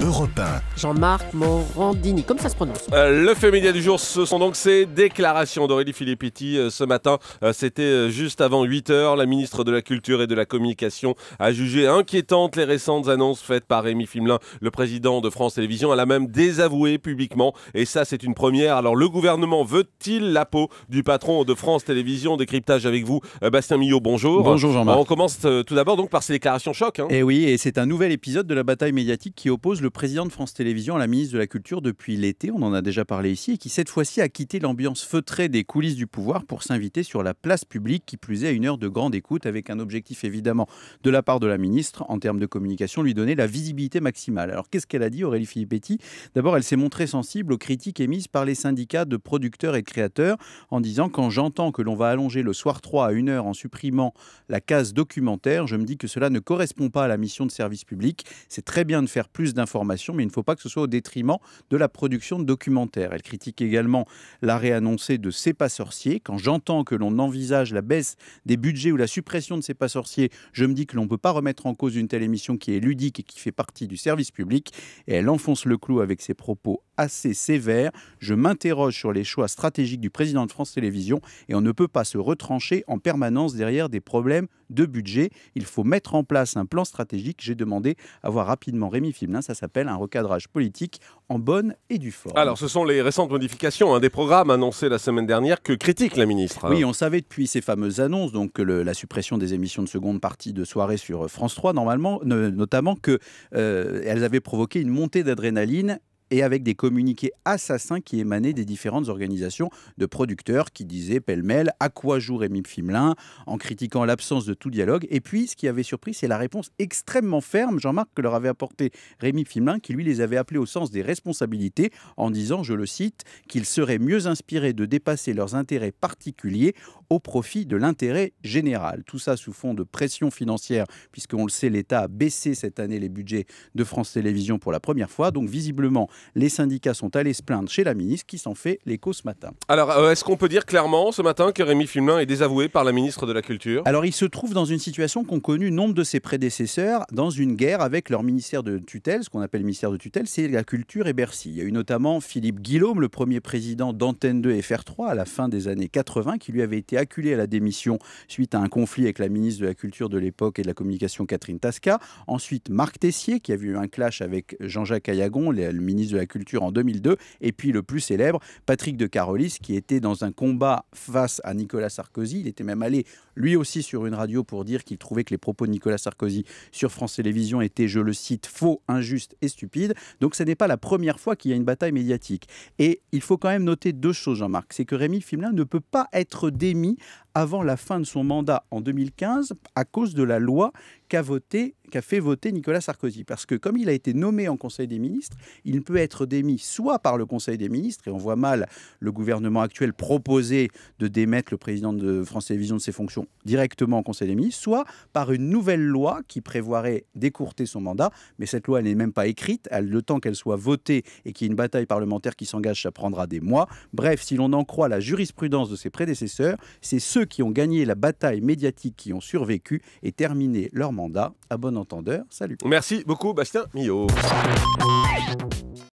Europe Jean-Marc Morandini, comme ça se prononce. Euh, le fait média du jour, ce sont donc ces déclarations d'Aurélie Filippetti euh, ce matin. Euh, c'était juste avant 8h. La ministre de la Culture et de la Communication a jugé inquiétantes les récentes annonces faites par Rémi Fimelin, le président de France Télévisions. Elle a même désavoué publiquement, et ça c'est une première. Alors le gouvernement veut-il la peau du patron de France Télévisions Décryptage avec vous, Bastien Millot, bonjour. Bonjour Jean-Marc. On commence tout d'abord donc par ces déclarations choc. Et hein. eh oui, et c'est un nouvel épisode de la bataille médiatique qui oppose le président de France Télévisions à la ministre de la Culture depuis l'été, on en a déjà parlé ici, et qui cette fois-ci a quitté l'ambiance feutrée des coulisses du pouvoir pour s'inviter sur la place publique, qui plus est à une heure de grande écoute, avec un objectif évidemment de la part de la ministre en termes de communication, lui donner la visibilité maximale. Alors qu'est-ce qu'elle a dit, Aurélie Filippetti D'abord, elle s'est montrée sensible aux critiques émises par les syndicats de producteurs et de créateurs en disant quand j'entends que l'on va allonger le soir 3 à 1 heure en supprimant la case documentaire, je me dis que cela ne correspond pas à la mission de service public. C'est très bien de faire plus d'informations mais il ne faut pas que ce soit au détriment de la production de documentaires. Elle critique également l'arrêt annoncé de C'est pas sorcier. Quand j'entends que l'on envisage la baisse des budgets ou la suppression de C'est pas sorcier, je me dis que l'on ne peut pas remettre en cause une telle émission qui est ludique et qui fait partie du service public. Et elle enfonce le clou avec ses propos assez sévères. Je m'interroge sur les choix stratégiques du président de France Télévisions et on ne peut pas se retrancher en permanence derrière des problèmes de budget. Il faut mettre en place un plan stratégique. J'ai demandé à voir rapidement Rémi Fimelin. Ça s'appelle un recadrage politique en bonne et du fort. Alors, ce sont les récentes modifications un des programmes annoncés la semaine dernière que critique la ministre. Oui, on savait depuis ces fameuses annonces, donc la suppression des émissions de seconde partie de soirée sur euh, France 3, normalement, notamment que euh, elles avaient provoqué une montée d'adrénaline et avec des communiqués assassins qui émanaient des différentes organisations de producteurs qui disaient pêle-mêle à quoi joue Rémi Fimelin en critiquant l'absence de tout dialogue. Et puis, ce qui avait surpris, c'est la réponse extrêmement ferme, Jean-Marc, que leur avait apporté Rémi Fimelin, qui lui les avait appelés au sens des responsabilités en disant, je le cite, qu'ils seraient mieux inspirés de dépasser leurs intérêts particuliers au profit de l'intérêt général. Tout ça sous fond de pression financière, puisqu'on le sait, l'État a baissé cette année les budgets de France Télévisions pour la première fois. Donc visiblement, les syndicats sont allés se plaindre chez la ministre qui s'en fait l'écho ce matin. Alors, euh, est-ce qu'on peut dire clairement ce matin que Rémi est désavoué par la ministre de la Culture Alors, il se trouve dans une situation qu'ont connue nombre de ses prédécesseurs dans une guerre avec leur ministère de tutelle, ce qu'on appelle ministère de tutelle, c'est la culture et Bercy. Il y a eu notamment Philippe Guillaume, le premier président d'Antenne 2 et FR3 à la fin des années 80, qui lui avait été acculé à la démission suite à un conflit avec la ministre de la Culture de l'époque et de la Communication Catherine Tasca. Ensuite, Marc Tessier, qui a eu un clash avec Jean-Jacques Ayagon, le ministre de la Culture en 2002, et puis le plus célèbre, Patrick de Carolis, qui était dans un combat face à Nicolas Sarkozy. Il était même allé lui aussi sur une radio pour dire qu'il trouvait que les propos de Nicolas Sarkozy sur France Télévisions étaient, je le cite, faux, injustes et stupides. Donc ce n'est pas la première fois qu'il y a une bataille médiatique. Et il faut quand même noter deux choses, Jean-Marc. C'est que Rémi Fimelin ne peut pas être démis avant la fin de son mandat en 2015 à cause de la loi qu'a voté, qu'a fait voter Nicolas Sarkozy. Parce que comme il a été nommé en Conseil des ministres, il peut être démis soit par le Conseil des ministres, et on voit mal le gouvernement actuel proposer de démettre le président de France Télévisions de ses fonctions directement au Conseil des ministres, soit par une nouvelle loi qui prévoirait d'écourter son mandat. Mais cette loi, n'est même pas écrite. Elle, le temps qu'elle soit votée et qu'il y ait une bataille parlementaire qui s'engage, ça prendra des mois. Bref, si l'on en croit la jurisprudence de ses prédécesseurs, c'est ceux qui ont gagné la bataille médiatique, qui ont survécu et terminé leur mandat. À bon entendeur, salut. Merci beaucoup, Bastien Mio.